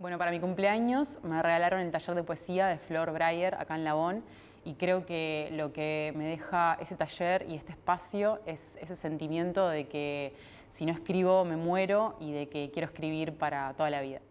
Bueno, para mi cumpleaños me regalaron el taller de poesía de Flor Breyer acá en Labón y creo que lo que me deja ese taller y este espacio es ese sentimiento de que si no escribo me muero y de que quiero escribir para toda la vida.